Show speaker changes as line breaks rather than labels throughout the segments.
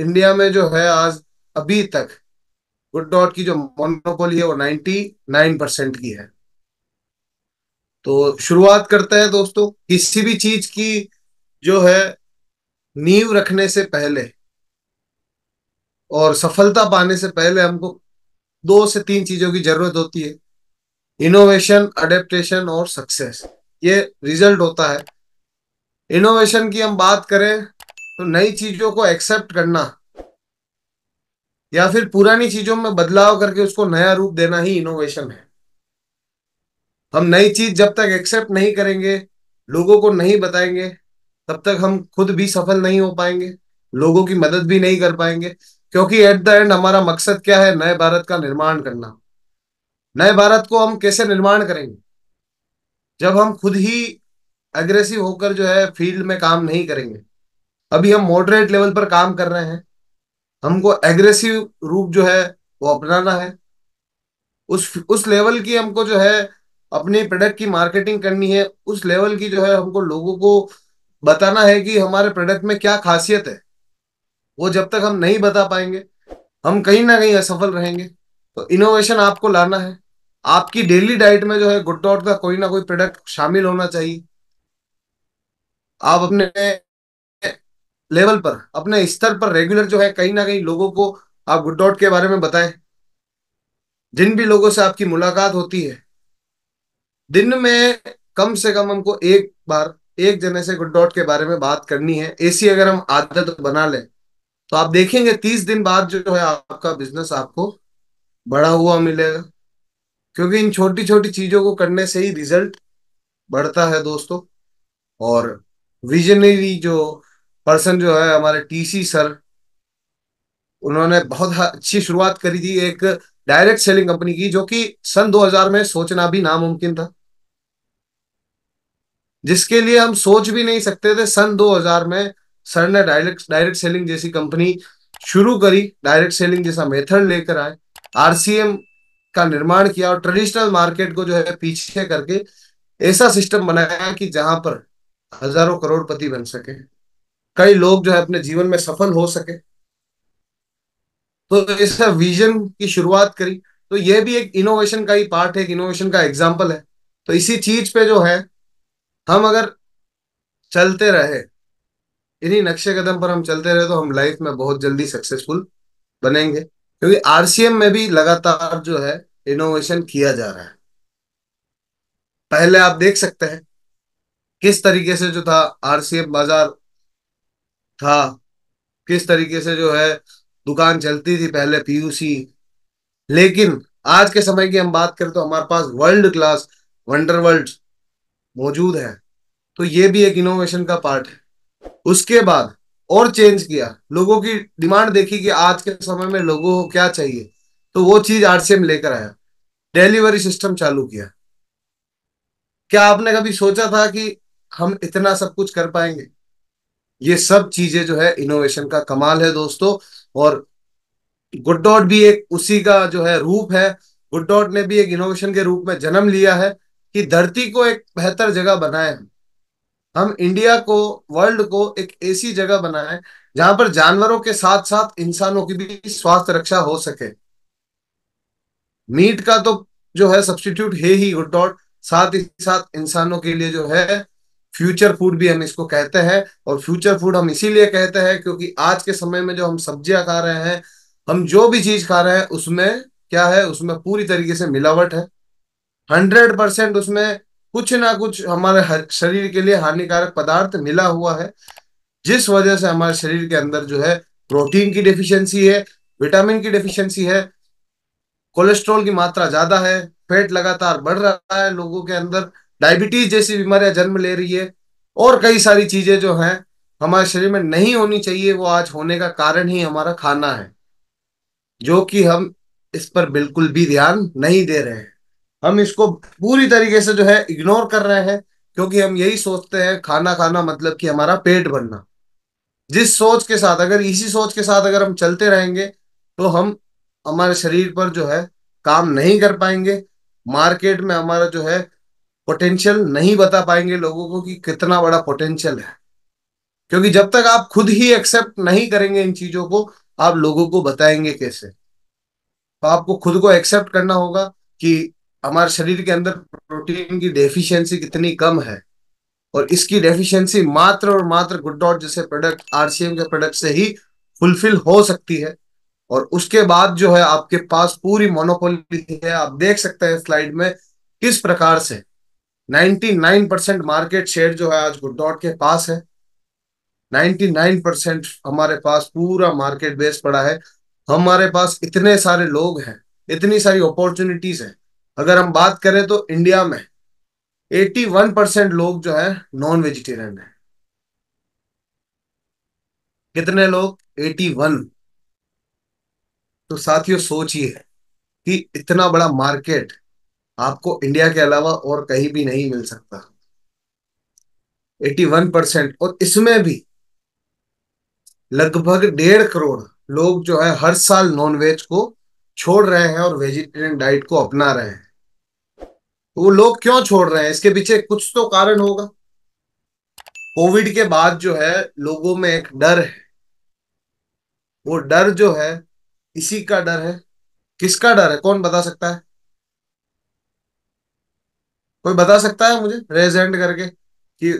India में जो है आज अभी तक गुड डॉट की जो मोनोपोली है वो 99 परसेंट की है तो शुरुआत करते हैं दोस्तों किसी भी चीज की जो है नींव रखने से पहले और सफलता पाने से पहले हमको दो से तीन चीजों की जरूरत होती है इनोवेशन अडेप्टेशन और सक्सेस ये रिजल्ट होता है इनोवेशन की हम बात करें तो नई चीजों को एक्सेप्ट करना या फिर पुरानी चीजों में बदलाव करके उसको नया रूप देना ही इनोवेशन है हम नई चीज जब तक एक्सेप्ट नहीं करेंगे लोगों को नहीं बताएंगे तब तक हम खुद भी सफल नहीं हो पाएंगे लोगों की मदद भी नहीं कर पाएंगे क्योंकि एट द एंड हमारा मकसद क्या है नए भारत का निर्माण करना नए भारत को हम कैसे निर्माण करेंगे जब हम खुद ही अग्रेसिव होकर जो है फील्ड में काम नहीं करेंगे अभी हम मॉडरेट लेवल पर काम कर रहे हैं हमको एग्रेसिव रूप जो है वो अपनाना है उस उस लेवल की हमको जो है अपने प्रोडक्ट की मार्केटिंग करनी है उस लेवल की जो है हमको लोगों को बताना है कि हमारे प्रोडक्ट में क्या खासियत है वो जब तक हम नहीं बता पाएंगे हम कहीं ना कहीं असफल रहेंगे तो इनोवेशन आपको लाना है आपकी डेली डाइट में जो है गुड डॉट का कोई ना कोई प्रोडक्ट शामिल होना चाहिए आप अपने लेवल पर अपने स्तर पर रेगुलर जो है कहीं ना कहीं लोगों को आप गुड डॉट के बारे में बताएं जिन भी लोगों से आपकी मुलाकात होती है दिन में कम से कम हमको एक बार एक जने से गुड डॉट के बारे में बात करनी है ऐसी अगर हम आदत बना लें तो आप देखेंगे तीस दिन बाद जो है आपका बिजनेस आपको बड़ा हुआ मिलेगा क्योंकि इन छोटी छोटी चीजों को करने से ही रिजल्ट बढ़ता है दोस्तों और विजनरी जो पर्सन जो है हमारे टीसी सर उन्होंने बहुत अच्छी शुरुआत करी थी एक डायरेक्ट सेलिंग कंपनी की जो कि सन 2000 में सोचना भी नामुमकिन था जिसके लिए हम सोच भी नहीं सकते थे सन 2000 में सर ने डायरेक्ट डायरेक्ट सेलिंग जैसी कंपनी शुरू करी डायरेक्ट सेलिंग जैसा मेथड लेकर आए आरसीएम का निर्माण किया और ट्रेडिशनल मार्केट को जो है पीछे करके ऐसा सिस्टम बनाया कि जहां पर हजारों करोड़पति बन सके कई लोग जो है अपने जीवन में सफल हो सके तो इस विजन की शुरुआत करी तो यह भी एक इनोवेशन का ही पार्ट है एक इनोवेशन का एग्जाम्पल है तो इसी चीज पे जो है हम अगर चलते रहे इन्हीं नक्शे कदम पर हम चलते रहे तो हम लाइफ में बहुत जल्दी सक्सेसफुल बनेंगे क्योंकि आरसीएम में भी लगातार जो है इनोवेशन किया जा रहा है पहले आप देख सकते हैं किस तरीके से जो था आरसीएम बाजार था हाँ, किस तरीके से जो है दुकान चलती थी पहले पीयूसी लेकिन आज के समय की हम बात करें तो हमारे पास वर्ल्ड क्लास वंडर वर्ल्ड मौजूद है तो ये भी एक इनोवेशन का पार्ट है उसके बाद और चेंज किया लोगों की डिमांड देखी कि आज के समय में लोगों को क्या चाहिए तो वो चीज आरसीएम लेकर आया डिलीवरी सिस्टम चालू किया क्या आपने कभी सोचा था कि हम इतना सब कुछ कर पाएंगे ये सब चीजें जो है इनोवेशन का कमाल है दोस्तों और गुड डॉट भी एक उसी का जो है रूप है गुड डॉट ने भी एक इनोवेशन के रूप में जन्म लिया है कि धरती को एक बेहतर जगह बनाए हम इंडिया को वर्ल्ड को एक ऐसी जगह बनाए जहां पर जानवरों के साथ साथ इंसानों की भी स्वास्थ्य रक्षा हो सके मीट का तो जो है सब्सटीट्यूट है ही गुड डॉट साथ ही साथ इंसानों के लिए जो है फ्यूचर फूड भी हम इसको कहते हैं और फ्यूचर फूड हम इसीलिए कहते हैं क्योंकि आज के समय में जो हम सब्जियां खा रहे हैं हम जो भी चीज खा रहे हैं उसमें क्या है उसमें पूरी तरीके से मिलावट है हंड्रेड परसेंट उसमें कुछ ना कुछ हमारे शरीर के लिए हानिकारक पदार्थ मिला हुआ है जिस वजह से हमारे शरीर के अंदर जो है प्रोटीन की डिफिशियंसी है विटामिन की डिफिशियंसी है कोलेस्ट्रॉल की मात्रा ज्यादा है फेट लगातार बढ़ रहा है लोगों के अंदर डायबिटीज जैसी बीमारियां जन्म ले रही है और कई सारी चीजें जो हैं हमारे शरीर में नहीं होनी चाहिए वो आज होने का कारण ही हमारा खाना है जो कि हम इस पर बिल्कुल भी ध्यान नहीं दे रहे हैं हम इसको पूरी तरीके से जो है इग्नोर कर रहे हैं क्योंकि हम यही सोचते हैं खाना खाना मतलब कि हमारा पेट भरना जिस सोच के साथ अगर इसी सोच के साथ अगर हम चलते रहेंगे तो हम हमारे शरीर पर जो है काम नहीं कर पाएंगे मार्केट में हमारा जो है पोटेंशियल नहीं बता पाएंगे लोगों को कि कितना बड़ा पोटेंशियल है क्योंकि जब तक आप खुद ही एक्सेप्ट नहीं करेंगे इन चीजों को आप लोगों को बताएंगे कैसे तो आपको खुद को एक्सेप्ट करना होगा कि हमारे शरीर के अंदर प्रोटीन की डेफिशिएंसी कितनी कम है और इसकी डेफिशिएंसी मात्र और मात्र गुड डॉट जैसे प्रोडक्ट आरसीएम के प्रोडक्ट से ही फुलफिल हो सकती है और उसके बाद जो है आपके पास पूरी मोनोपोली है आप देख सकते हैं स्लाइड में किस प्रकार से 99 परसेंट मार्केट शेयर जो है आज गुड डॉट के पास है 99 परसेंट हमारे पास पूरा मार्केट बेस पड़ा है हमारे पास इतने सारे लोग हैं इतनी सारी अपॉर्चुनिटीज हैं अगर हम बात करें तो इंडिया में 81 परसेंट लोग जो है नॉन वेजिटेरियन है कितने लोग 81 तो साथियों सोचिए कि इतना बड़ा मार्केट आपको इंडिया के अलावा और कहीं भी नहीं मिल सकता 81 परसेंट और इसमें भी लगभग डेढ़ करोड़ लोग जो है हर साल नॉनवेज को छोड़ रहे हैं और वेजिटेरियन डाइट को अपना रहे हैं तो वो लोग क्यों छोड़ रहे हैं इसके पीछे कुछ तो कारण होगा कोविड के बाद जो है लोगों में एक डर है वो डर जो है इसी का डर है किसका डर है कौन बता सकता है कोई बता सकता है मुझे रेजेंट करके कि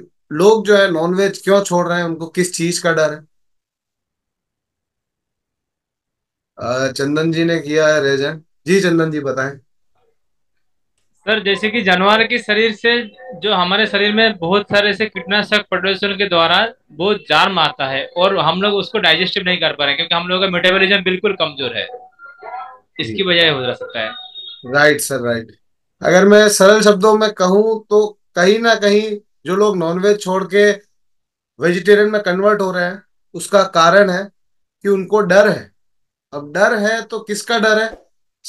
लोग जो है नॉनवेज क्यों छोड़ रहे हैं उनको किस चीज का डर है चंदन जी ने किया है रेजेंट जी चंदन जी बताएं सर जैसे कि जानवर के शरीर से जो हमारे शरीर में बहुत सारे ऐसे कीटनाशक प्रदूषण के द्वारा बहुत जार्म आता है और हम लोग उसको डाइजेस्टिव नहीं कर पा रहे क्योंकि हम लोगों का मेटाबॉलिज्म बिल्कुल कमजोर है इसकी वजह हो सकता है राइट सर राइट अगर मैं सरल शब्दों में कहूं तो कहीं ना कहीं जो लोग नॉनवेज छोड़ के वेजिटेरियन में कन्वर्ट हो रहे हैं उसका कारण है कि उनको डर है अब डर है तो किसका डर है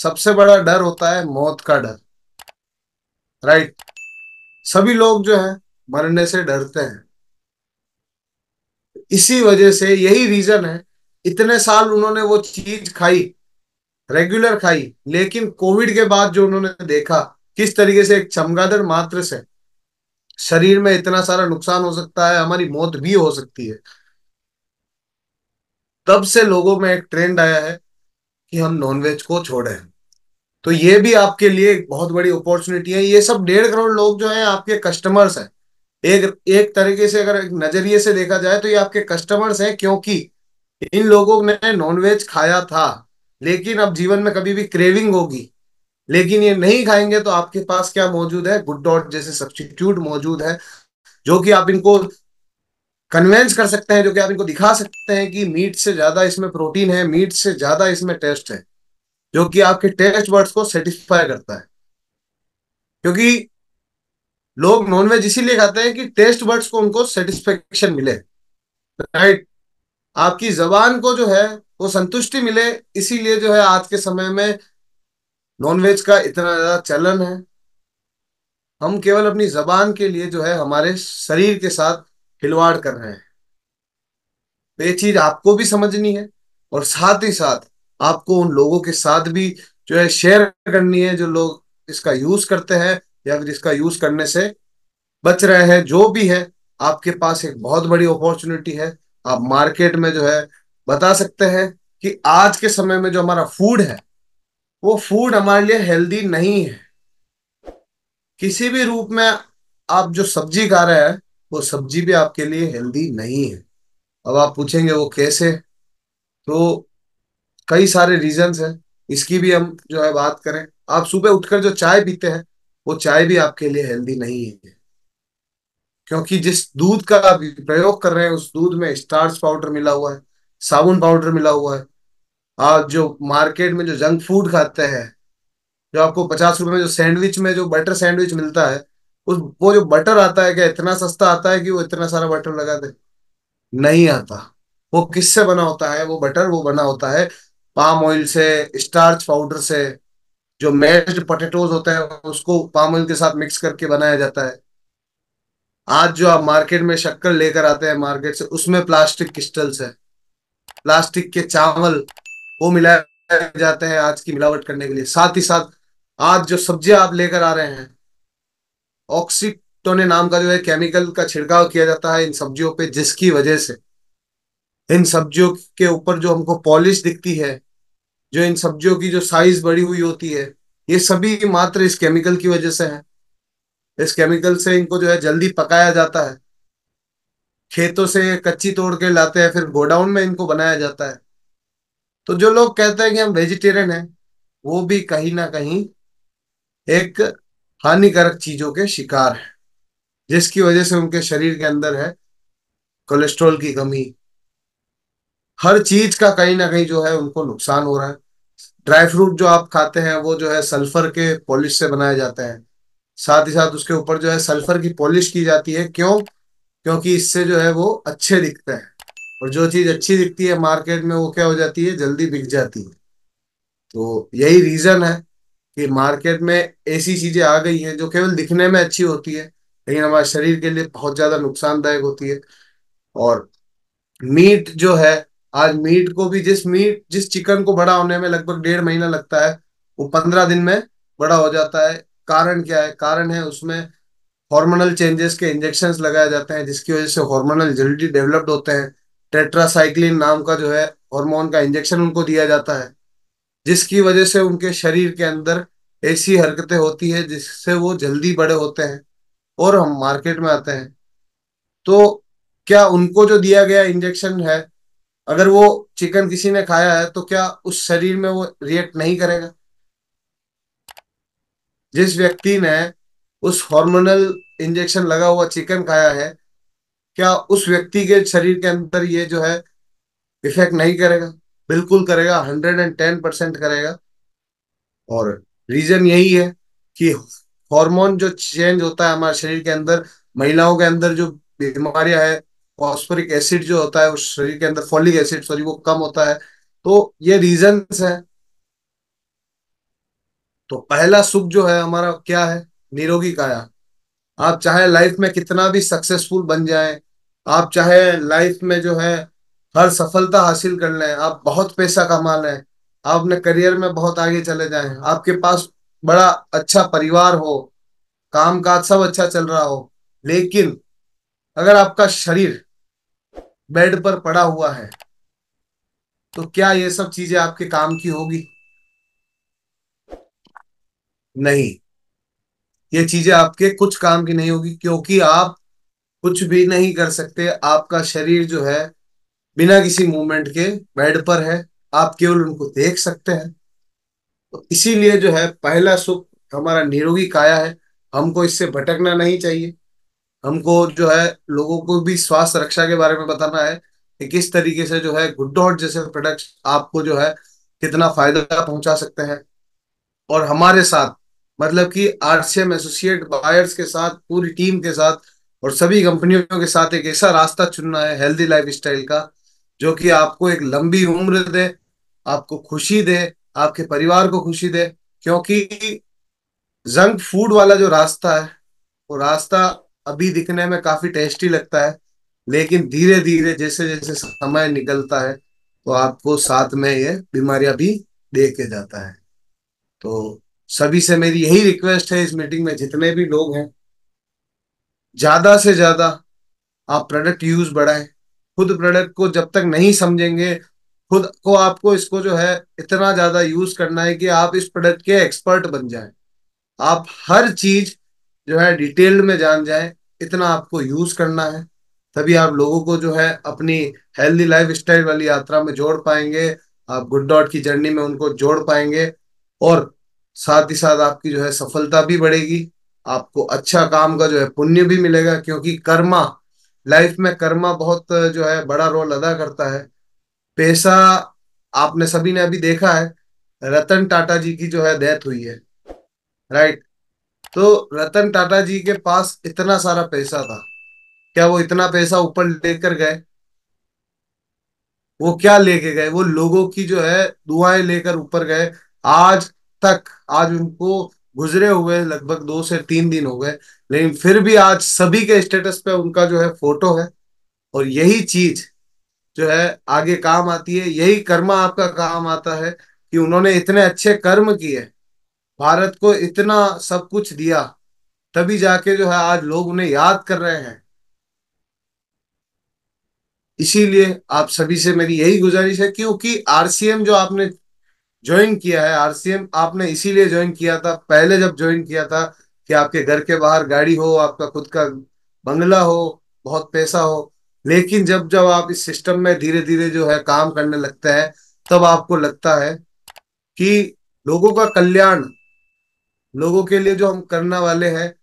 सबसे बड़ा डर होता है मौत का डर राइट सभी लोग जो है मरने से डरते हैं इसी वजह से यही रीजन है इतने साल उन्होंने वो चीज खाई रेगुलर खाई लेकिन कोविड के बाद जो उन्होंने देखा किस तरीके से एक चमगादड़ मात्र से शरीर में इतना सारा नुकसान हो सकता है हमारी मौत भी हो सकती है तब से लोगों में एक ट्रेंड आया है कि हम नॉनवेज को छोड़े तो ये भी आपके लिए एक बहुत बड़ी अपॉर्चुनिटी है ये सब डेढ़ करोड़ लोग जो है आपके कस्टमर्स हैं एक एक तरीके से अगर एक नजरिए से देखा जाए तो ये आपके कस्टमर्स हैं क्योंकि इन लोगों ने नॉनवेज खाया था लेकिन अब जीवन में कभी भी क्रेविंग होगी लेकिन ये नहीं खाएंगे तो आपके पास क्या मौजूद है गुड डॉट जैसे सब्सटीट्यूट मौजूद है जो कि आप इनको कन्वेंस कर सकते हैं जो कि आप इनको दिखा सकते हैं कि मीट से ज्यादा इसमें प्रोटीन है मीट से ज्यादा इसमें टेस्ट है जो कि आपके टेस्ट बर्ड्स को सेटिस्फाई करता है क्योंकि लोग नॉनवेज इसीलिए खाते हैं कि टेस्ट बर्ड्स को उनको सेटिस्फेक्शन मिले राइट आपकी जबान को जो है वो संतुष्टि मिले इसीलिए जो है आज के समय में नॉनवेज का इतना ज्यादा चलन है हम केवल अपनी जबान के लिए जो है हमारे शरीर के साथ खिलवाड़ कर रहे हैं तो ये चीज आपको भी समझनी है और साथ ही साथ आपको उन लोगों के साथ भी जो है शेयर करनी है जो लोग इसका यूज करते हैं या फिर इसका यूज करने से बच रहे हैं जो भी है आपके पास एक बहुत बड़ी अपॉर्चुनिटी है आप मार्केट में जो है बता सकते हैं कि आज के समय में जो हमारा फूड है वो फूड हमारे लिए हेल्दी नहीं है किसी भी रूप में आप जो सब्जी खा रहे हैं वो सब्जी भी आपके लिए हेल्दी नहीं है अब आप पूछेंगे वो कैसे तो कई सारे रीजंस हैं इसकी भी हम जो है बात करें आप सुबह उठकर जो चाय पीते हैं वो चाय भी आपके लिए हेल्दी नहीं है क्योंकि जिस दूध का आप प्रयोग कर रहे हैं उस दूध में स्टार्च पाउडर मिला हुआ है साबुन पाउडर मिला हुआ है आप जो मार्केट में जो जंक फूड खाते हैं जो आपको पचास रुपए में जो सैंडविच में जो बटर सैंडविच मिलता है उस वो जो बटर आता है क्या इतना सस्ता आता है कि वो इतना सारा बटर लगा दे नहीं आता वो किससे बना होता है वो बटर वो बना होता है पाम ऑयल से स्टार्च पाउडर से जो मैश्ड पोटेटोज होता है उसको पाम ऑयल के साथ मिक्स करके बनाया जाता है आज जो आप मार्केट में शक्कर लेकर आते हैं मार्केट से उसमें प्लास्टिक क्रिस्टल्स है प्लास्टिक के चावल वो मिलाए जाते हैं आज की मिलावट करने के लिए साथ ही साथ आज जो सब्जियां आप लेकर आ रहे हैं ऑक्सीटोने नाम का जो है केमिकल का छिड़काव किया जाता है इन सब्जियों पे जिसकी वजह से इन सब्जियों के ऊपर जो हमको पॉलिश दिखती है जो इन सब्जियों की जो साइज बड़ी हुई होती है ये सभी मात्र इस केमिकल की वजह से है इस केमिकल से इनको जो है जल्दी पकाया जाता है खेतों से कच्ची तोड़ के लाते हैं फिर गोडाउन में इनको बनाया जाता है तो जो लोग कहते हैं कि हम वेजिटेरियन हैं वो भी कहीं ना कहीं एक हानिकारक चीजों के शिकार है जिसकी वजह से उनके शरीर के अंदर है कोलेस्ट्रॉल की कमी हर चीज का कहीं ना कहीं जो है उनको नुकसान हो रहा है ड्राई फ्रूट जो आप खाते हैं वो जो है सल्फर के पॉलिश से बनाए जाते हैं साथ ही साथ उसके ऊपर जो है सल्फर की पॉलिश की जाती है क्यों क्योंकि इससे जो है वो अच्छे दिखते हैं और जो चीज अच्छी दिखती है मार्केट में वो क्या हो जाती है जल्दी बिक जाती है तो यही रीजन है कि मार्केट में ऐसी चीजें आ गई हैं जो केवल दिखने में अच्छी होती है लेकिन हमारे शरीर के लिए बहुत ज्यादा नुकसानदायक होती है और मीट जो है आज मीट को भी जिस मीट जिस चिकन को बड़ा होने में लगभग डेढ़ महीना लगता है वो पंद्रह दिन में बड़ा हो जाता है कारण क्या है कारण है उसमें हार्मोनल चेंजेस के इंजेक्शन लगाए जाते हैं जिसकी वजह से हार्मोनल जल्दी डेवलप्ड होते हैं टेट्रासाइक्लिन नाम का जो है हार्मोन का इंजेक्शन उनको दिया जाता है जिसकी वजह से उनके शरीर के अंदर ऐसी हरकतें होती है जिससे वो जल्दी बड़े होते हैं और हम मार्केट में आते हैं तो क्या उनको जो दिया गया इंजेक्शन है अगर वो चिकन किसी ने खाया है तो क्या उस शरीर में वो रिएक्ट नहीं करेगा जिस व्यक्ति ने उस हार्मोनल इंजेक्शन लगा हुआ चिकन खाया है क्या उस व्यक्ति के शरीर के अंदर ये जो है इफेक्ट नहीं करेगा बिल्कुल करेगा हंड्रेड एंड टेन परसेंट करेगा और रीजन यही है कि हार्मोन जो चेंज होता है हमारे शरीर के अंदर महिलाओं के अंदर जो बीमारियां है फॉस्फोरिक एसिड जो होता है उस शरीर के अंदर फॉलिक एसिड सॉरी वो कम होता है तो ये रीजन है तो पहला सुख जो है हमारा क्या है निरोगी काया आप चाहे लाइफ में कितना भी सक्सेसफुल बन जाएं आप चाहे लाइफ में जो है हर सफलता हासिल कर लें आप बहुत पैसा कमा लें आप अपने करियर में बहुत आगे चले जाएं आपके पास बड़ा अच्छा परिवार हो काम काज सब अच्छा चल रहा हो लेकिन अगर आपका शरीर बेड पर पड़ा हुआ है तो क्या ये सब चीजें आपके काम की होगी नहीं ये चीजें आपके कुछ काम की नहीं होगी क्योंकि आप कुछ भी नहीं कर सकते आपका शरीर जो है बिना किसी मूवमेंट के बेड पर है आप केवल उनको देख सकते हैं तो इसीलिए जो है पहला सुख हमारा निरोगी काया है हमको इससे भटकना नहीं चाहिए हमको जो है लोगों को भी स्वास्थ्य रक्षा के बारे में बताना है कि किस तरीके से जो है डॉट जैसे प्रोडक्ट आपको जो है कितना फायदा पहुंचा सकते हैं और हमारे साथ मतलब कि आरसीएम एसोसिएट बायर्स के साथ पूरी टीम के साथ और सभी कंपनियों के साथ एक ऐसा रास्ता चुनना है हेल्दी लाइफ का जो कि आपको एक लंबी उम्र दे आपको खुशी दे आपके परिवार को खुशी दे क्योंकि जंक फूड वाला जो रास्ता है वो रास्ता अभी दिखने में काफी टेस्टी लगता है लेकिन धीरे धीरे जैसे जैसे समय निकलता है तो आपको साथ में ये बीमारियां भी दे के जाता है तो सभी से मेरी यही रिक्वेस्ट है इस मीटिंग में जितने भी लोग हैं ज्यादा से ज्यादा आप प्रोडक्ट यूज बढ़ाएं खुद प्रोडक्ट को जब तक नहीं समझेंगे खुद को आपको इसको जो है इतना ज्यादा यूज करना है कि आप इस प्रोडक्ट के एक्सपर्ट बन जाएं आप हर चीज जो है डिटेल में जान जाएं इतना आपको यूज करना है तभी आप लोगों को जो है अपनी हेल्दी लाइफ स्टाइल वाली यात्रा में जोड़ पाएंगे आप गुड डॉट की जर्नी में उनको जोड़ पाएंगे और साथ ही साथ आपकी जो है सफलता भी बढ़ेगी आपको अच्छा काम का जो है पुण्य भी मिलेगा क्योंकि कर्मा लाइफ में कर्मा बहुत जो है बड़ा रोल अदा करता है पैसा आपने सभी ने अभी देखा है रतन टाटा जी की जो है डेथ हुई है राइट तो रतन टाटा जी के पास इतना सारा पैसा था क्या वो इतना पैसा ऊपर लेकर गए वो क्या लेके गए वो लोगों की जो है दुआएं लेकर ऊपर गए आज तक आज उनको गुजरे हुए लगभग दो से तीन दिन हो गए लेकिन फिर भी आज सभी के स्टेटस पे उनका जो है फोटो है और यही चीज जो है आगे काम आती है यही कर्म आपका काम आता है कि उन्होंने इतने अच्छे कर्म किए भारत को इतना सब कुछ दिया तभी जाके जो है आज लोग उन्हें याद कर रहे हैं इसीलिए आप सभी से मेरी यही गुजारिश है क्योंकि आरसीएम जो आपने ज्वाइन किया है आरसीएम आपने इसीलिए ज्वाइन किया था पहले जब ज्वाइन किया था कि आपके घर के बाहर गाड़ी हो आपका खुद का बंगला हो बहुत पैसा हो लेकिन जब जब आप इस सिस्टम में धीरे धीरे जो है काम करने लगते हैं तब आपको लगता है कि लोगों का कल्याण लोगों के लिए जो हम करने वाले हैं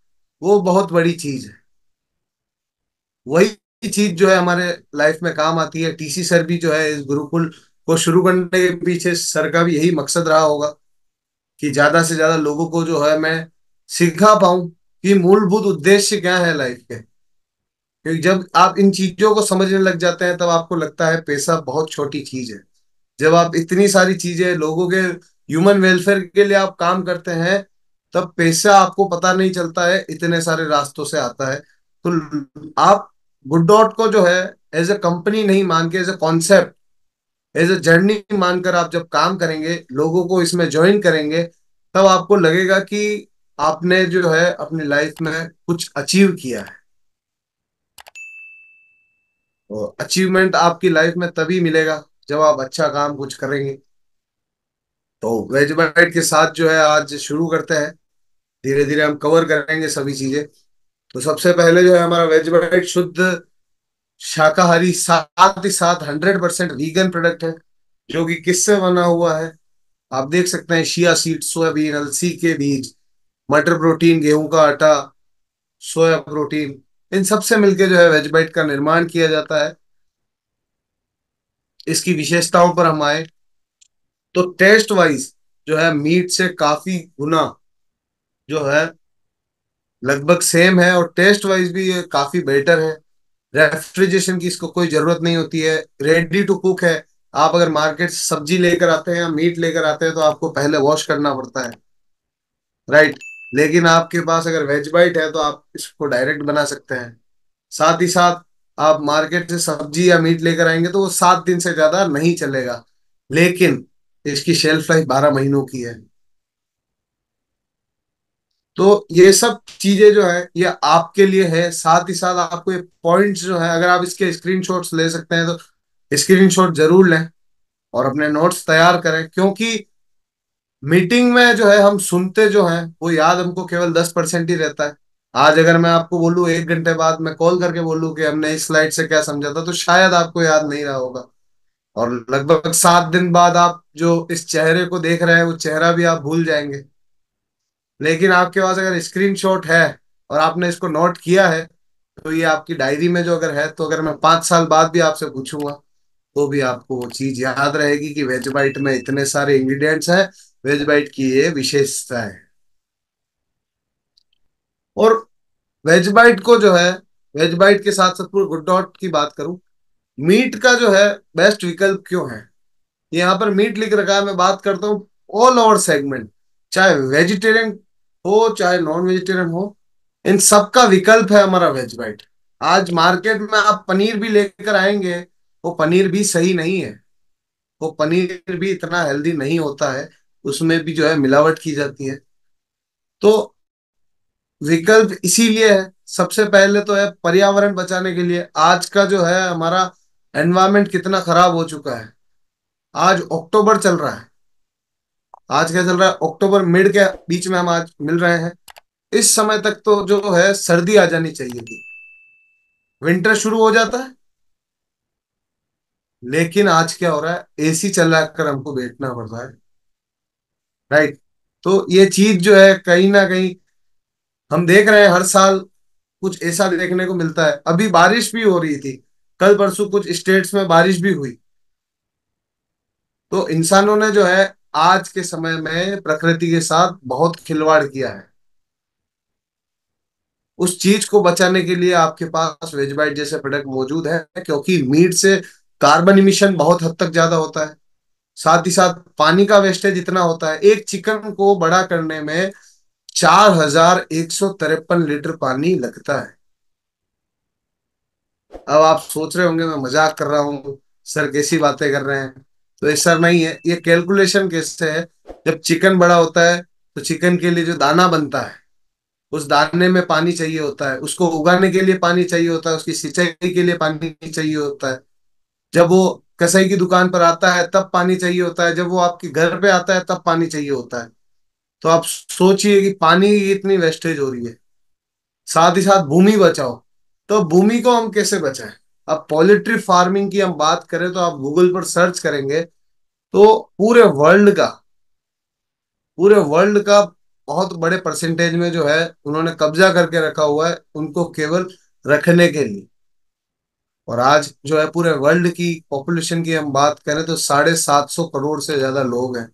वो बहुत बड़ी चीज है वही चीज जो है हमारे लाइफ में काम आती है टीसी सर भी जो है इस गुरुकुल को शुरू करने के पीछे सर का भी यही मकसद रहा होगा कि ज्यादा से ज्यादा लोगों को जो है मैं सिखा पाऊं कि मूलभूत उद्देश्य क्या है लाइफ के क्योंकि जब आप इन चीजों को समझने लग जाते हैं तब आपको लगता है पैसा बहुत छोटी चीज है जब आप इतनी सारी चीजें लोगों के ह्यूमन वेलफेयर के लिए आप काम करते हैं तब पैसा आपको पता नहीं चलता है इतने सारे रास्तों से आता है तो आप गुड डॉट को जो है एज ए कंपनी नहीं मान के as a concept as a journey मानकर आप जब काम करेंगे लोगों को इसमें ज्वाइन करेंगे तब आपको लगेगा कि आपने जो है अपनी लाइफ में कुछ अचीव किया है तो अचीवमेंट आपकी लाइफ में तभी मिलेगा जब आप अच्छा काम कुछ करेंगे तो वेज बाइट के साथ जो है आज शुरू करते हैं धीरे धीरे हम कवर करेंगे सभी चीजें तो सबसे पहले जो है हमारा वेज बाइट शुद्ध शाकाहारी साथ ही साथ हंड्रेड परसेंट वीगन प्रोडक्ट है जो कि किससे बना हुआ है आप देख सकते हैं शिया सीड सोयाबीन अलसी के बीज मटर प्रोटीन गेहूं का आटा सोया प्रोटीन इन सब से मिलके जो है वेज बाइट का निर्माण किया जाता है इसकी विशेषताओं पर हम आए तो टेस्ट वाइज जो है मीट से काफी गुना जो है लगभग सेम है और टेस्ट वाइज भी ये काफी बेटर है रेफ्रिजरेशन की इसको कोई जरूरत नहीं होती है रेडी टू कुक है आप अगर मार्केट से सब्जी लेकर आते हैं या मीट लेकर आते हैं तो आपको पहले वॉश करना पड़ता है राइट लेकिन आपके पास अगर वेज बाइट है तो आप इसको डायरेक्ट बना सकते हैं साथ ही साथ आप मार्केट से सब्जी या मीट लेकर आएंगे तो वो सात दिन से ज्यादा नहीं चलेगा लेकिन इसकी शेल्फ लाइफ बारह महीनों की है तो ये सब चीजें जो है ये आपके लिए है साथ ही साथ आपको ये पॉइंट्स जो है अगर आप इसके स्क्रीनशॉट्स ले सकते हैं तो स्क्रीनशॉट जरूर लें और अपने नोट्स तैयार करें क्योंकि मीटिंग में जो है हम सुनते जो है वो याद हमको केवल दस परसेंट ही रहता है आज अगर मैं आपको बोलूँ एक घंटे बाद मैं कॉल करके बोलूँ कि हमने इस स्लाइड से क्या समझा था तो शायद आपको याद नहीं रहा होगा और लगभग सात दिन बाद आप जो इस चेहरे को देख रहे हैं वो चेहरा भी आप भूल जाएंगे लेकिन आपके पास अगर स्क्रीनशॉट है और आपने इसको नोट किया है तो ये आपकी डायरी में जो अगर है तो अगर मैं पांच साल बाद भी आपसे पूछूंगा तो भी आपको वो चीज याद रहेगी कि वेज बाइट में इतने सारे इंग्रेडिएंट्स हैं वेज बाइट की ये विशेषता है और वेज बाइट को जो है वेज बाइट के साथ साथ पूरे गुड डॉट की बात करूं मीट का जो है बेस्ट विकल्प क्यों है यहां पर मीट लिख रखा है मैं बात करता हूँ ऑल ओवर सेगमेंट चाहे वेजिटेरियन हो चाहे नॉन वेजिटेरियन हो इन सबका विकल्प है हमारा वेज बाइट आज मार्केट में आप पनीर भी लेकर आएंगे वो पनीर भी सही नहीं है वो पनीर भी इतना हेल्दी नहीं होता है उसमें भी जो है मिलावट की जाती है तो विकल्प इसीलिए है सबसे पहले तो है पर्यावरण बचाने के लिए आज का जो है हमारा एनवायरमेंट कितना खराब हो चुका है आज अक्टूबर चल रहा है आज क्या चल रहा है अक्टूबर मिड के बीच में हम आज मिल रहे हैं इस समय तक तो जो है सर्दी आ जानी चाहिए थी विंटर शुरू हो जाता है लेकिन आज क्या हो रहा है एसी चलाकर हमको बैठना पड़ रहा है राइट तो ये चीज जो है कहीं ना कहीं हम देख रहे हैं हर साल कुछ ऐसा देखने को मिलता है अभी बारिश भी हो रही थी कल परसों कुछ स्टेट्स में बारिश भी हुई तो इंसानों ने जो है आज के समय में प्रकृति के साथ बहुत खिलवाड़ किया है उस चीज को बचाने के लिए आपके पास वेजबाइट जैसे प्रोडक्ट मौजूद है क्योंकि मीट से कार्बन इमिशन बहुत हद तक ज्यादा होता है साथ ही साथ पानी का वेस्टेज इतना होता है एक चिकन को बड़ा करने में चार हजार एक सौ तिरपन लीटर पानी लगता है अब आप सोच रहे होंगे मैं मजाक कर रहा हूं सर कैसी बातें कर रहे हैं तो ऐसा नहीं है ये कैलकुलेशन कैसे है जब चिकन बड़ा होता है तो चिकन के लिए जो दाना बनता है उस दाने में पानी चाहिए होता है उसको उगाने के लिए पानी चाहिए होता है उसकी सिंचाई के लिए पानी चाहिए होता है जब वो कसाई की दुकान पर आता है तब पानी चाहिए होता है जब वो आपके घर पे आता है तब पानी चाहिए होता है तो आप सोचिए कि पानी की इतनी वेस्टेज हो रही है साथ ही साथ भूमि बचाओ तो भूमि को हम कैसे बचाएं अब पोल्ट्री फार्मिंग की हम बात करें तो आप गूगल पर सर्च करेंगे तो पूरे वर्ल्ड का पूरे वर्ल्ड का बहुत बड़े परसेंटेज में जो है उन्होंने कब्जा करके रखा हुआ है उनको केवल रखने के लिए और आज जो है पूरे वर्ल्ड की पॉपुलेशन की हम बात करें तो साढ़े सात सौ करोड़ से ज्यादा लोग हैं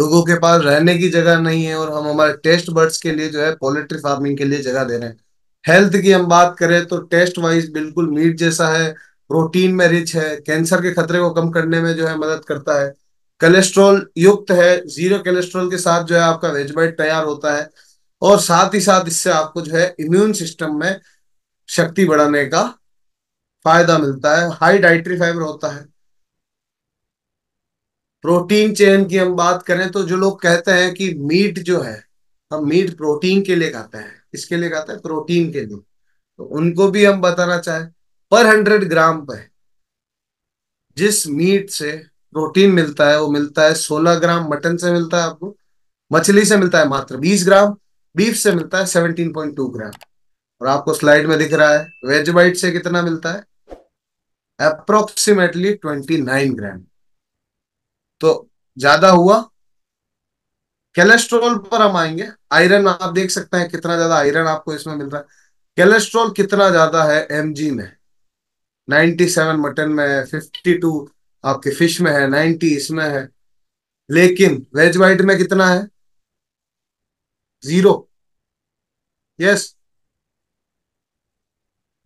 लोगों के पास रहने की जगह नहीं है और हम हमारे टेस्ट बर्ड्स के लिए जो है पोल्ट्री फार्मिंग के लिए जगह दे रहे हैं हेल्थ की हम बात करें तो टेस्ट वाइज बिल्कुल मीट जैसा है प्रोटीन में रिच है कैंसर के खतरे को कम करने में जो है मदद करता है कोलेस्ट्रॉल युक्त है जीरो कोलेस्ट्रॉल के साथ जो है आपका वेज बाइट तैयार होता है और साथ ही साथ इससे आपको जो है इम्यून सिस्टम में शक्ति बढ़ाने का फायदा मिलता है हाई डाइट्री फाइबर होता है प्रोटीन चेन की हम बात करें तो जो लोग कहते हैं कि मीट जो है हम मीट प्रोटीन के लिए खाते हैं किसके लिए खाता है प्रोटीन के लिए तो उनको भी हम बताना चाहें पर हंड्रेड ग्राम पर जिस मीट से प्रोटीन मिलता है वो मिलता है सोलह ग्राम मटन से मिलता है आपको मछली से मिलता है मात्र बीस ग्राम बीफ से मिलता है सेवनटीन पॉइंट टू ग्राम और आपको स्लाइड में दिख रहा है वेज बाइट से कितना मिलता है अप्रोक्सीमेटली ट्वेंटी नाइन ग्राम तो ज्यादा हुआ कोलेस्ट्रॉल पर हम आएंगे आयरन आप देख सकते हैं कितना ज्यादा आयरन आपको इसमें मिल रहा है कोलेस्ट्रॉल कितना ज्यादा है एम जी में सेवन मटन में है फिफ्टी टू आपके फिश में है 90 इसमें है लेकिन वेज वाइट में कितना है जीरो यस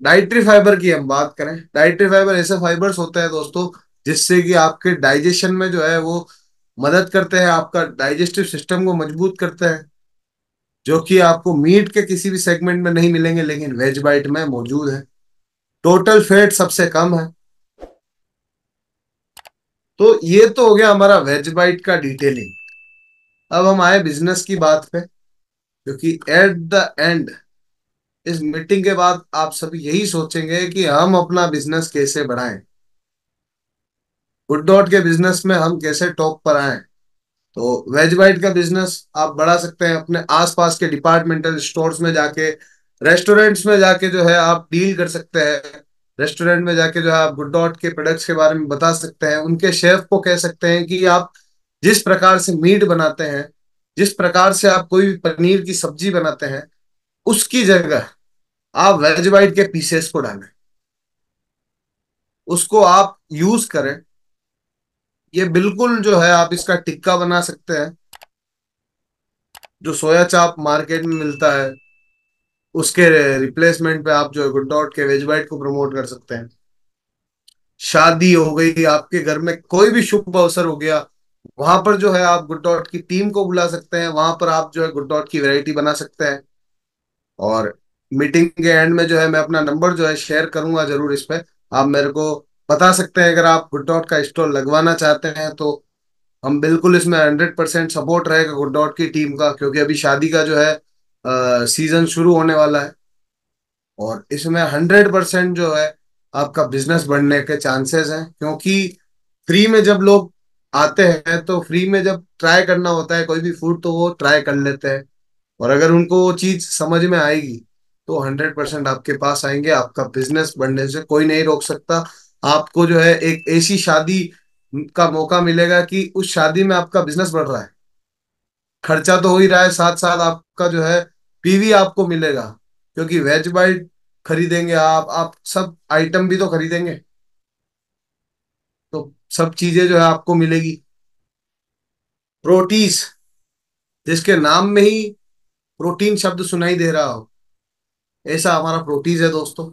डाइट्री फाइबर की हम बात करें डाइट्री फाइबर ऐसे फाइबर्स होते हैं दोस्तों जिससे कि आपके डाइजेशन में जो है वो मदद करते हैं आपका डाइजेस्टिव सिस्टम को मजबूत करते हैं जो कि आपको मीट के किसी भी सेगमेंट में नहीं मिलेंगे लेकिन वेज बाइट में मौजूद है टोटल फैट सबसे कम है तो ये तो हो गया हमारा वेज बाइट का डिटेलिंग अब हम आए बिजनेस की बात पे क्योंकि एट द एंड इस मीटिंग के बाद आप सभी यही सोचेंगे कि हम अपना बिजनेस कैसे बढ़ाएं गुड डॉट के बिजनेस में हम कैसे टॉप पर आए तो वेज वाइट का बिजनेस आप बढ़ा सकते हैं अपने आसपास के डिपार्टमेंटल स्टोर्स में जाके रेस्टोरेंट्स में जाके जो है आप डील कर सकते हैं रेस्टोरेंट में जाके जो है आप गुड डॉट के प्रोडक्ट्स के बारे में बता सकते हैं उनके शेफ को कह सकते हैं कि आप जिस प्रकार से मीट बनाते हैं जिस प्रकार से आप कोई भी पनीर की सब्जी बनाते हैं उसकी जगह आप वेज वाइट के पीसेस को डालें उसको आप यूज करें ये बिल्कुल जो है आप इसका टिक्का बना सकते हैं जो सोया चाप मार्केट में मिलता है उसके रिप्लेसमेंट पे आप जो है गुड डॉट के वेज बाइट को प्रमोट कर सकते हैं शादी हो गई आपके घर में कोई भी शुभ अवसर हो गया वहां पर जो है आप गुड डॉट की टीम को बुला सकते हैं वहां पर आप जो है गुड डॉट की वैरायटी बना सकते हैं और मीटिंग के एंड में जो है मैं अपना नंबर जो है शेयर करूंगा जरूर इस पर आप मेरे को बता सकते हैं अगर आप गुड डॉट का स्टॉल लगवाना चाहते हैं तो हम बिल्कुल इसमें हंड्रेड परसेंट सपोर्ट रहेगा गुड डॉट की टीम का क्योंकि अभी शादी का जो है आ, सीजन शुरू होने वाला है और इसमें हंड्रेड परसेंट जो है आपका बिजनेस बढ़ने के चांसेस हैं क्योंकि फ्री में जब लोग आते हैं तो फ्री में जब ट्राई करना होता है कोई भी फूड तो वो ट्राई कर लेते हैं और अगर उनको वो चीज समझ में आएगी तो हंड्रेड परसेंट आपके पास आएंगे आपका बिजनेस बढ़ने से कोई नहीं रोक सकता आपको जो है एक ऐसी शादी का मौका मिलेगा कि उस शादी में आपका बिजनेस बढ़ रहा है खर्चा तो हो ही रहा है साथ साथ आपका जो है पीवी आपको मिलेगा क्योंकि वेज बाइट खरीदेंगे आप आप सब आइटम भी तो खरीदेंगे तो सब चीजें जो है आपको मिलेगी प्रोटीज जिसके नाम में ही प्रोटीन शब्द सुनाई दे रहा हो ऐसा हमारा प्रोटीज है दोस्तों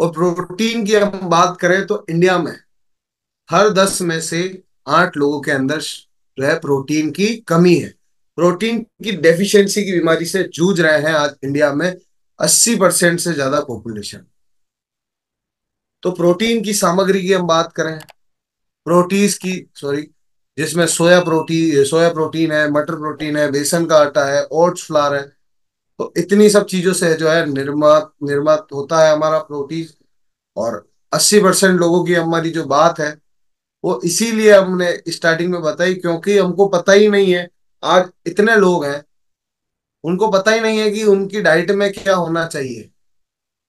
और प्रोटीन की हम बात करें तो इंडिया में हर दस में से आठ लोगों के अंदर जो है प्रोटीन की कमी है प्रोटीन की डेफिशिएंसी की बीमारी से जूझ रहे हैं आज इंडिया में 80 परसेंट से ज्यादा पॉपुलेशन तो प्रोटीन की सामग्री की हम बात करें प्रोटीन की सॉरी जिसमें सोया प्रोटीन सोया प्रोटीन है मटर प्रोटीन है बेसन का आटा है ओट्स फ्लावर है तो इतनी सब चीजों से जो है निर्मात निर्मात होता है हमारा प्रोटीज और 80 परसेंट लोगों की हमारी जो बात है वो इसीलिए हमने स्टार्टिंग में बताई क्योंकि हमको पता ही नहीं है आज इतने लोग हैं उनको पता ही नहीं है कि उनकी डाइट में क्या होना चाहिए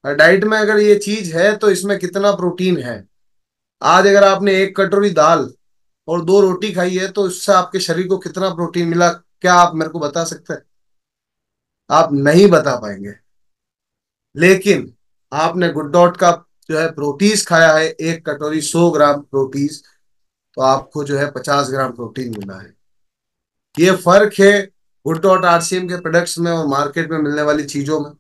और डाइट में अगर ये चीज है तो इसमें कितना प्रोटीन है आज अगर आपने एक कटोरी दाल और दो रोटी खाई है तो उससे आपके शरीर को कितना प्रोटीन मिला क्या आप मेरे को बता सकते हैं आप नहीं बता पाएंगे लेकिन आपने गुड डॉट का जो है प्रोटीज खाया है एक कटोरी सौ ग्राम प्रोटीज तो आपको जो है पचास ग्राम प्रोटीन मिला है ये फर्क है गुड डॉट आरसीएम के प्रोडक्ट्स में और मार्केट में मिलने वाली चीजों में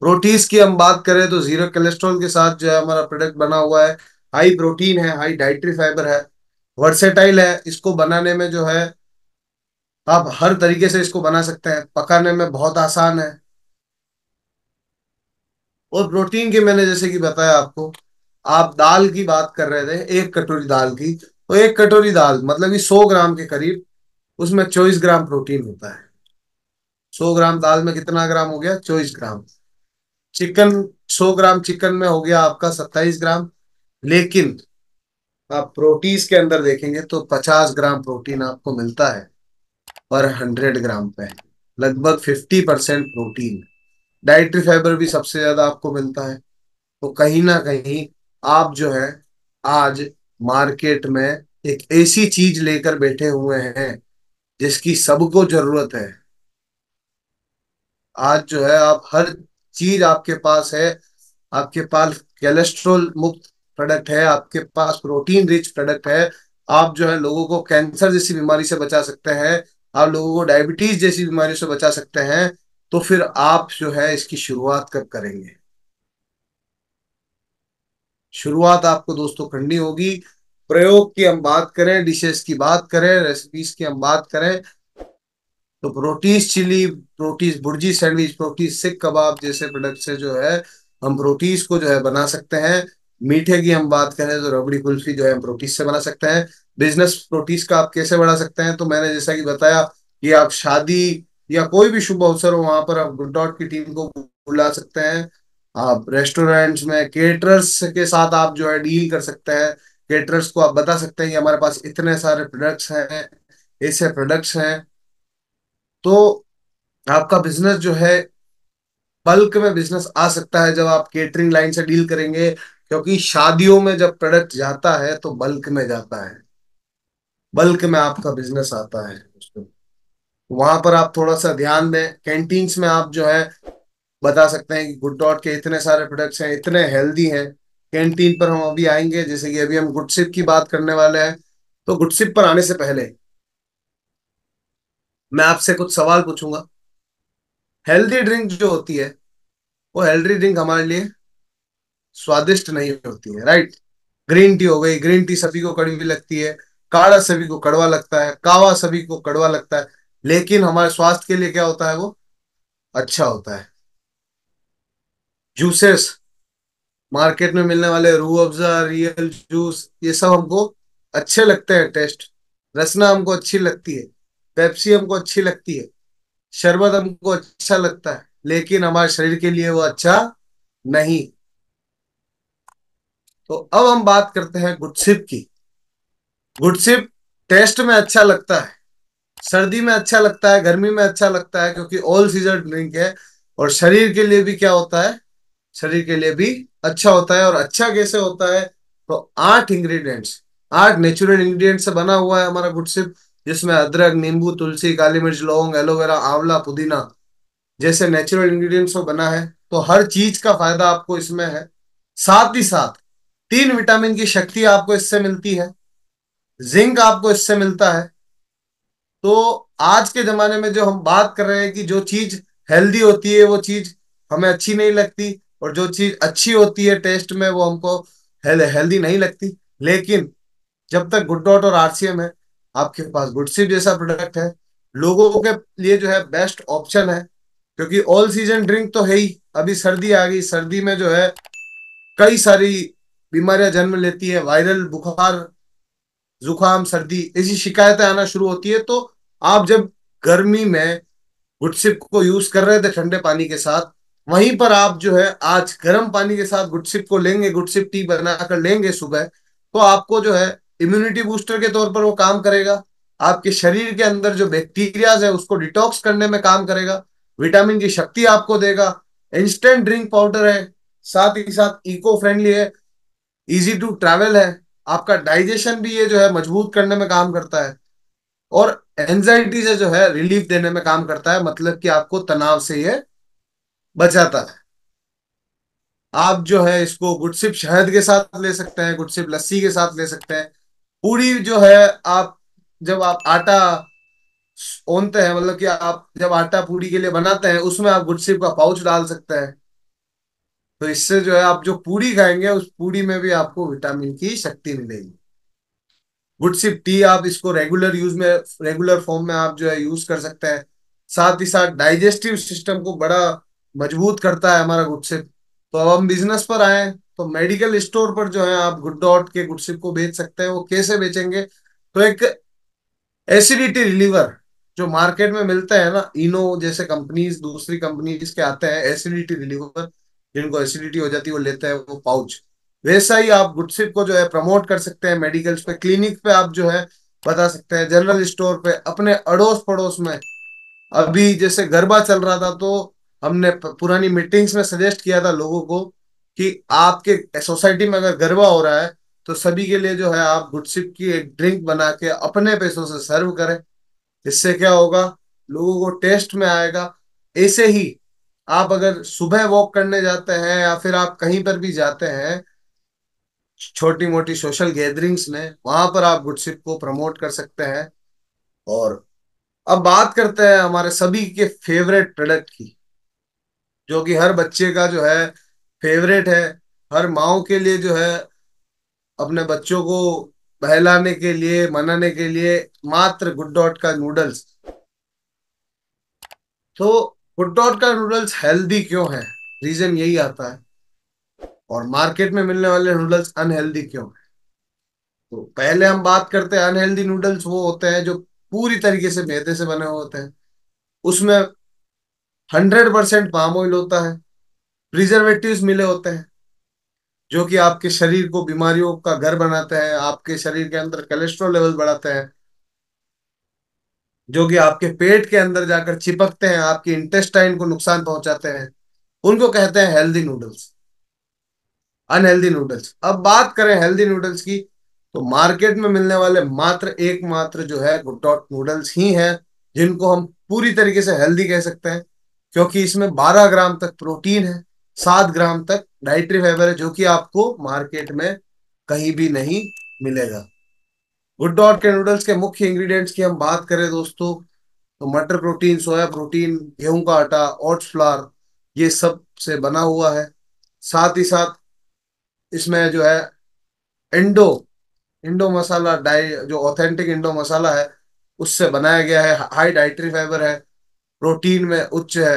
प्रोटीज की हम बात करें तो जीरो कोलेस्ट्रॉल के साथ जो है हमारा प्रोडक्ट बना हुआ है हाई प्रोटीन है हाई डाइट्री फाइबर है वर्सेटाइल है इसको बनाने में जो है आप हर तरीके से इसको बना सकते हैं पकाने में बहुत आसान है और प्रोटीन के मैंने जैसे कि बताया आपको आप दाल की बात कर रहे थे एक कटोरी दाल की तो एक कटोरी दाल मतलब कि 100 ग्राम के करीब उसमें चौबीस ग्राम प्रोटीन होता है 100 ग्राम दाल में कितना ग्राम हो गया चौबीस ग्राम चिकन 100 ग्राम चिकन में हो गया आपका 27 ग्राम लेकिन आप प्रोटीन के अंदर देखेंगे तो 50 ग्राम प्रोटीन आपको मिलता है पर हंड्रेड ग्राम पे लगभग fifty percent protein dietary fibre भी सबसे ज्यादा आपको मिलता है तो कहीं ना कहीं आप जो है आज मार्केट में एक ऐसी चीज लेकर बैठे हुए हैं जिसकी सबको जरूरत है आज जो है आप हर चीज आपके पास है आपके पास कोलेस्ट्रोल मुक्त प्रोडक्ट है आपके पास प्रोटीन रिच प्रोडक्ट है आप जो है लोगों को कैंसर जैसी बीमारी से बचा सकते हैं आप लोगों को डायबिटीज जैसी बीमारियों से बचा सकते हैं तो फिर आप जो है इसकी शुरुआत कब करेंगे शुरुआत आपको दोस्तों करनी होगी प्रयोग की हम बात करें डिशेस की बात करें रेसिपीज की हम बात करें तो प्रोटीज चिली प्रोटीज भुर्जी सैंडविच प्रोटीज सिक कबाब जैसे प्रोडक्ट से जो है हम प्रोटीज को जो है बना सकते हैं मीठे की हम बात करें तो रबड़ी कुल्फी जो है हम प्रोटीस से बना सकते हैं बिजनेस प्रोटीस का आप कैसे बढ़ा सकते हैं तो मैंने जैसा कि बताया कि आप शादी या कोई भी शुभ अवसर हो वहां पर आप गुड डॉट की टीम को बुला सकते हैं आप रेस्टोरेंट्स में केटरर्स के साथ आप जो है डील कर सकते हैं केटरर्स को आप बता सकते हैं कि हमारे पास इतने सारे प्रोडक्ट्स हैं ऐसे प्रोडक्ट्स हैं तो आपका बिजनेस जो है बल्क में बिजनेस आ सकता है जब आप केटरिंग लाइन से डील करेंगे क्योंकि शादियों में जब प्रोडक्ट जाता है तो बल्क में जाता है बल्क में आपका बिजनेस आता है वहां पर आप थोड़ा सा ध्यान दें कैंटीन्स में आप जो है बता सकते हैं कि गुड डॉट के इतने सारे प्रोडक्ट्स हैं इतने हेल्दी हैं कैंटीन पर हम अभी आएंगे जैसे कि अभी हम गुडसिप की बात करने वाले हैं तो गुडसिप पर आने से पहले मैं आपसे कुछ सवाल पूछूंगा हेल्दी ड्रिंक जो होती है वो हेल्दी ड्रिंक हमारे लिए स्वादिष्ट नहीं होती है राइट ग्रीन टी हो गई ग्रीन टी सभी को कड़वी लगती है काढ़ा सभी को कड़वा लगता है कावा सभी को कड़वा लगता है लेकिन हमारे स्वास्थ्य के लिए क्या होता है वो अच्छा होता है जूसेस मार्केट में मिलने वाले रू अफजा रियल जूस ये सब हमको अच्छे लगते हैं टेस्ट रसना हमको अच्छी लगती है पेप्सी हमको अच्छी लगती है शरबत हमको अच्छा लगता है लेकिन हमारे शरीर के लिए वो अच्छा नहीं तो अब हम बात करते हैं गुटसिप की गुटसिप टेस्ट में अच्छा लगता है सर्दी में अच्छा लगता है गर्मी में अच्छा लगता है क्योंकि ऑल सीजन ड्रिंक है और शरीर के लिए भी क्या होता है शरीर के लिए भी अच्छा होता है और अच्छा कैसे होता है तो आठ इंग्रेडिएंट्स आठ नेचुरल इंग्रेडिएंट्स से बना हुआ है हमारा गुटसिप जिसमें अदरक नींबू तुलसी काली मिर्च लौंग एलोवेरा आंवला पुदीना जैसे नेचुरल इंग्रीडियंट्स में बना है तो हर चीज का फायदा आपको इसमें है साथ ही साथ तीन विटामिन की शक्ति आपको इससे मिलती है जिंक आपको इससे मिलता है तो आज के जमाने में जो हम बात कर रहे हैं कि जो चीज हेल्दी होती है वो चीज हमें अच्छी नहीं लगती और जो चीज अच्छी होती है टेस्ट में वो हमको हेल, हेल्दी नहीं लगती लेकिन जब तक गुड डॉट और आरसीएम है आपके पास गुडसिप जैसा प्रोडक्ट है लोगों के लिए जो है बेस्ट ऑप्शन है क्योंकि ऑल सीजन ड्रिंक तो है ही अभी सर्दी आ गई सर्दी में जो है कई सारी बीमारियां जन्म लेती है वायरल बुखार जुकाम सर्दी ऐसी शिकायतें आना शुरू होती है तो आप जब गर्मी में गुटसिप को यूज कर रहे थे ठंडे पानी के साथ वहीं पर आप जो है आज गर्म पानी के साथ गुटसिप को लेंगे गुटसिप टी बनाकर लेंगे सुबह तो आपको जो है इम्यूनिटी बूस्टर के तौर पर वो काम करेगा आपके शरीर के अंदर जो बैक्टीरियाज है उसको डिटॉक्स करने में काम करेगा विटामिन की शक्ति आपको देगा इंस्टेंट ड्रिंक पाउडर है साथ ही साथ इको फ्रेंडली है इजी टू ट्रैवल है आपका डाइजेशन भी ये जो है मजबूत करने में काम करता है और एंजाइटी से जो है रिलीफ देने में काम करता है मतलब कि आपको तनाव से ये बचाता है आप जो है इसको गुडसिप शहद के साथ ले सकते हैं गुडसिप लस्सी के साथ ले सकते हैं पूरी जो है आप जब आप आटा ओनते हैं मतलब कि आप जब आटा पूरी के लिए बनाते हैं उसमें आप गुडसिप का पाउच डाल सकते हैं तो इससे जो है आप जो पूड़ी खाएंगे उस पूड़ी में भी आपको विटामिन की शक्ति मिलेगी गुडसिप टी आप इसको रेगुलर यूज में रेगुलर फॉर्म में आप जो है यूज कर सकते हैं साथ ही साथ डाइजेस्टिव सिस्टम को बड़ा मजबूत करता है हमारा गुडसिप तो अब हम बिजनेस पर आए तो मेडिकल स्टोर पर जो है आप गुड डॉट के गुडसिप को बेच सकते हैं वो कैसे बेचेंगे तो एक एसिडिटी रिलीवर जो मार्केट में मिलते हैं ना इनो जैसे कंपनीज दूसरी कंपनीज के आते हैं एसिडिटी रिलीवर जिनको एसिडिटी हो जाती है वो लेता है वो पाउच वैसा ही आप गुडसिप को जो है प्रमोट कर सकते हैं मेडिकल्स पे क्लिनिक पे आप जो है बता सकते हैं जनरल स्टोर पे अपने अड़ोस पड़ोस में अभी जैसे गरबा चल रहा था तो हमने पुरानी मीटिंग्स में सजेस्ट किया था लोगों को कि आपके सोसाइटी में अगर गरबा हो रहा है तो सभी के लिए जो है आप गुडसिप की एक ड्रिंक बना के अपने पैसों से सर्व करें इससे क्या होगा लोगों को टेस्ट में आएगा ऐसे ही आप अगर सुबह वॉक करने जाते हैं या फिर आप कहीं पर भी जाते हैं छोटी मोटी सोशल गैदरिंग्स में वहां पर आप गुडशिप को प्रमोट कर सकते हैं और अब बात करते हैं हमारे सभी के फेवरेट प्रोडक्ट की जो कि हर बच्चे का जो है फेवरेट है हर माओ के लिए जो है अपने बच्चों को बहलाने के लिए मनाने के लिए मात्र गुड डॉट का नूडल्स तो भुट्टौर का नूडल्स हेल्दी क्यों है रीजन यही आता है और मार्केट में मिलने वाले नूडल्स अनहेल्दी क्यों है तो पहले हम बात करते हैं अनहेल्दी नूडल्स वो होते हैं जो पूरी तरीके से मैदे से बने हुए होते हैं उसमें हंड्रेड परसेंट पाम ऑयल होता है प्रिजर्वेटिव मिले होते हैं जो कि आपके शरीर को बीमारियों का घर बनाते हैं आपके शरीर के अंदर कोलेस्ट्रॉल लेवल बढ़ाते हैं जो कि आपके पेट के अंदर जाकर चिपकते हैं आपकी इंटेस्टाइन को नुकसान पहुंचाते हैं उनको कहते हैं हेल्दी नूडल्स अनहेल्दी नूडल्स अब बात करें हेल्दी नूडल्स की तो मार्केट में मिलने वाले मात्र एकमात्र जो है गुड डॉट नूडल्स ही हैं जिनको हम पूरी तरीके से हेल्दी कह सकते हैं क्योंकि इसमें 12 ग्राम तक प्रोटीन है 7 ग्राम तक डाइट्री फाइबर है जो कि आपको मार्केट में कहीं भी नहीं मिलेगा गुड डॉट के नूडल्स के मुख्य इंग्रेडिएंट्स की हम बात करें दोस्तों तो मटर प्रोटीन सोया प्रोटीन गेहूं का आटा ओट्स फ्लार ये सब से बना हुआ है साथ ही साथ इसमें जो है इंडो इंडो मसाला डाई जो ऑथेंटिक इंडो मसाला है उससे बनाया गया है हाई डाइट्री फाइबर है प्रोटीन में उच्च है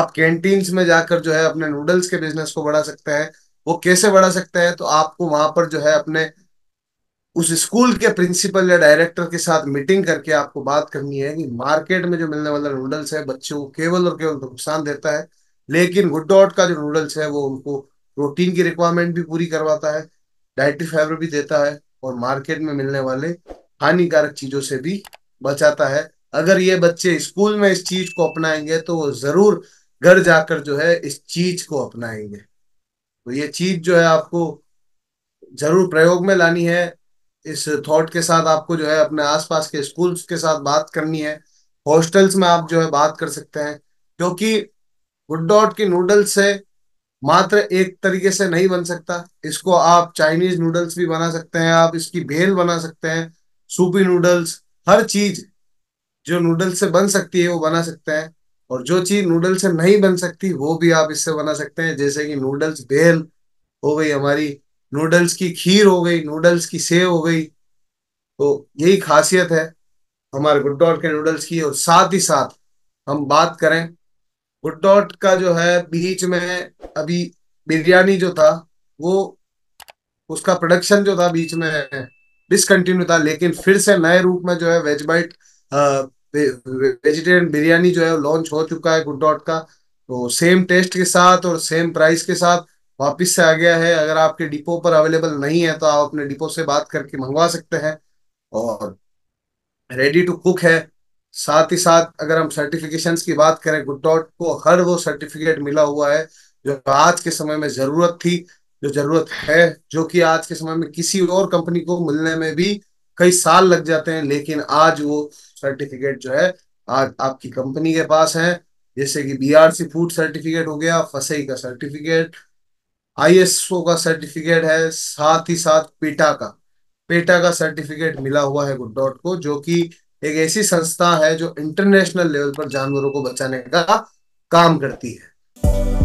आप कैंटीन्स में जाकर जो है अपने नूडल्स के बिजनेस को बढ़ा सकते हैं वो कैसे बढ़ा सकते हैं तो आपको वहां पर जो है अपने उस स्कूल के प्रिंसिपल या डायरेक्टर के साथ मीटिंग करके आपको बात करनी है कि मार्केट में जो मिलने वाला नूडल्स है बच्चों को केवल और केवल तो नुकसान देता है लेकिन गुड डॉट का जो नूडल्स है वो उनको प्रोटीन की रिक्वायरमेंट भी पूरी करवाता है डाइटरी फाइबर भी देता है और मार्केट में मिलने वाले हानिकारक चीजों से भी बचाता है अगर ये बच्चे स्कूल में इस चीज को अपनाएंगे तो वो जरूर घर जाकर जो है इस चीज को अपनाएंगे तो ये चीज जो है आपको जरूर प्रयोग में लानी है इस थॉट के साथ आपको जो है अपने आसपास के स्कूल्स के साथ बात करनी है हॉस्टल्स में आप जो है बात कर सकते हैं क्योंकि गुड डॉट की नूडल्स से मात्र एक तरीके से नहीं बन सकता इसको आप चाइनीज नूडल्स भी बना सकते हैं आप इसकी भेल बना सकते हैं सूपी नूडल्स हर चीज जो नूडल्स से बन सकती है वो बना सकते हैं और जो चीज नूडल्स से नहीं बन सकती वो भी आप इससे बना सकते हैं जैसे कि नूडल्स भेल हो गई हमारी नूडल्स की खीर हो गई नूडल्स की सेव हो गई तो यही खासियत है हमारे गुड डॉट के नूडल्स की और साथ ही साथ हम बात करें गुड डॉट का जो है बीच में अभी बिरयानी जो था वो उसका प्रोडक्शन जो था बीच में डिसकंटिन्यू था लेकिन फिर से नए रूप में जो है वेज बाइट वेजिटेरियन बिरयानी जो है लॉन्च हो चुका है गुड डॉट का तो सेम टेस्ट के साथ और सेम प्राइस के साथ वापिस से आ गया है अगर आपके डिपो पर अवेलेबल नहीं है तो आप अपने डिपो से बात करके मंगवा सकते हैं और रेडी टू कुक है साथ ही साथ अगर हम सर्टिफिकेशन की बात करें गुड डॉट को हर वो सर्टिफिकेट मिला हुआ है जो आज के समय में जरूरत थी जो जरूरत है जो कि आज के समय में किसी और कंपनी को मिलने में भी कई साल लग जाते हैं लेकिन आज वो सर्टिफिकेट जो है आज आपकी कंपनी के पास है जैसे कि बीआरसी फूड सर्टिफिकेट हो गया फसई का सर्टिफिकेट आईएसओ का सर्टिफिकेट है साथ ही साथ पेटा का पेटा का सर्टिफिकेट मिला हुआ है गुड डॉट को जो कि एक ऐसी संस्था है जो इंटरनेशनल लेवल पर जानवरों को बचाने का काम करती है